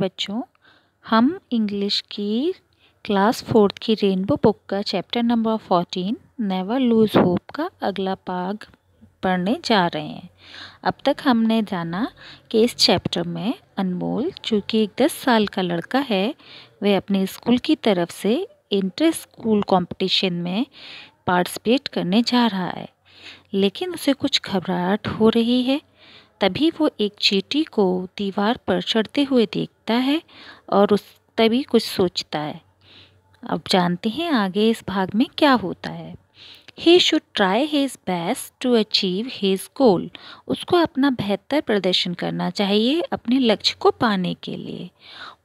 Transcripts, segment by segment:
बच्चों हम इंग्लिश की क्लास फोर्थ की रेनबो बुक का chapter number fourteen never lose hope का अगला पाग पढ़ने जा रहे हैं अब तक हमने जाना कि इस चैप्टर में अनमोल जो कि एक दस साल का लड़का है वह अपने स्कूल की तरफ से इंटर स्कूल कंपटीशन में पार्टिसिपेट करने जा रहा है लेकिन उसे कुछ घबराहट हो रही है तभी वो एक चीटी को दीवार पर चढ़ते हुए देखता है और उस तभी कुछ सोचता है अब जानते हैं आगे इस भाग में क्या होता है he should try his best to achieve his goal उसको अपना बेहतर प्रदर्शन करना चाहिए अपने लक्ष्य को पाने के लिए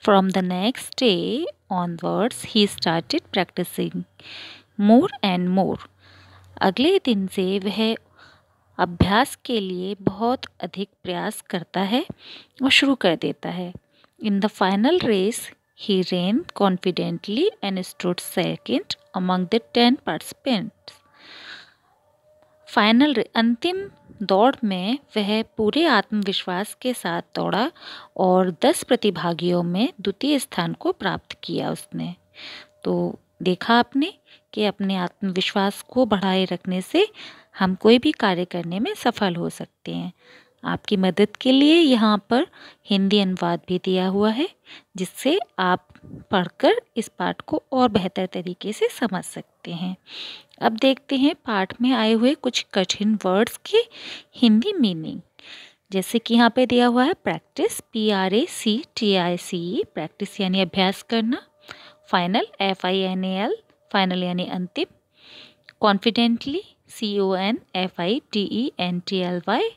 from the next day onwards he started practising more and more अगले दिन से वह अभ्यास के लिए बहुत अधिक प्रयास करता है और शुरू कर देता है in the final race he ran confidently and stood second among the ten participants final अंतिम दौड़ में वह पूरे आत्मविश्वास के साथ दौड़ा और दस प्रतिभागियों में द्वितीय स्थान को प्राप्त किया उसने तो देखा आपने कि अपने आत्मविश्वास को बढ़ाए रखने से हम कोई भी कार्य करने में सफल हो सकते हैं आपकी मदद के लिए यहाँ पर हिंदी अनुवाद भी दिया हुआ है जिससे आप पढ़कर इस पाठ को और बेहतर तरीके से समझ सकते हैं अब देखते हैं पाठ में आए हुए कुछ कठिन वर्ड्स के हिंदी मीनिंग जैसे कि यहाँ पे दिया हुआ है practice P R A C T I C E practice यानी अभ्यास करना final F I N A L final यानी अंतिम confidently C O N F I D E N T L Y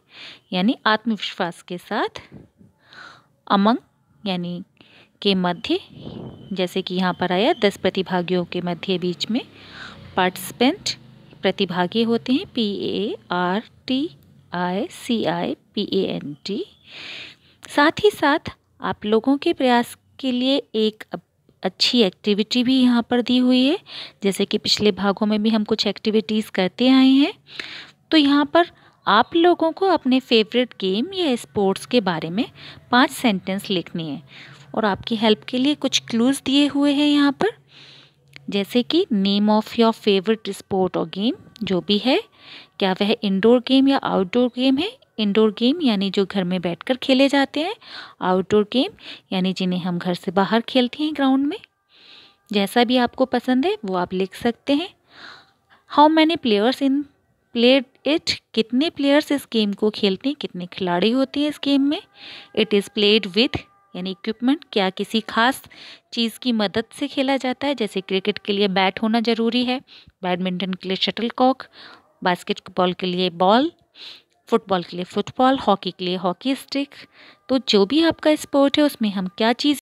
यानी आत्मविश्वास के साथ अमंग यानी के मध्य जैसे कि यहाँ पर आया दस प्रतिभागियों के मध्य बीच में पार्टिसिपेंट प्रतिभागी होते हैं P A R T I C I P A N T साथ ही साथ आप लोगों के प्रयास के लिए एक अच्छी एक्टिविटी भी यहाँ पर दी हुई है जैसे कि पिछले भागों में भी हम कुछ एक्टिविटीज़ करते आए हैं तो यहाँ पर आप लोगों को अपने फेवरेट गेम या स्पोर्ट्स के बारे में पांच सेंटेंस लिखनी है और आपकी हेल्प के लिए कुछ क्लूज़ दिए हुए हैं यहाँ पर जैसे कि name of your favourite sport और गेम जो भी है क्या वह इंडोर गेम या आउटडोर गेम है इंडोर गेम यानी जो घर में बैठकर खेले जाते हैं आउटडोर गेम यानी जिन्हें हम घर से बाहर खेलते हैं ग्राउंड में जैसा भी आपको पसंद है वो आप लिख सकते हैं how many players in played it कितने प्लेयर्स इस गेम को खेलते हैं कितने खिलाड़ी होते हैं इस गेम में इट इज़ प्लेड विथ यानी इक्विपमेंट क्या किसी खास चीज़ की मदद से खेला जाता है जैसे क्रिकेट के लिए बैट होना ज़रूरी है बैडमिंटन के लिए शटल कॉक बास्केटबॉल के लिए बॉल फुटबॉल के लिए फुटबॉल हॉकी के लिए हॉकी स्टिक तो जो भी आपका स्पोर्ट है उसमें हम क्या चीज़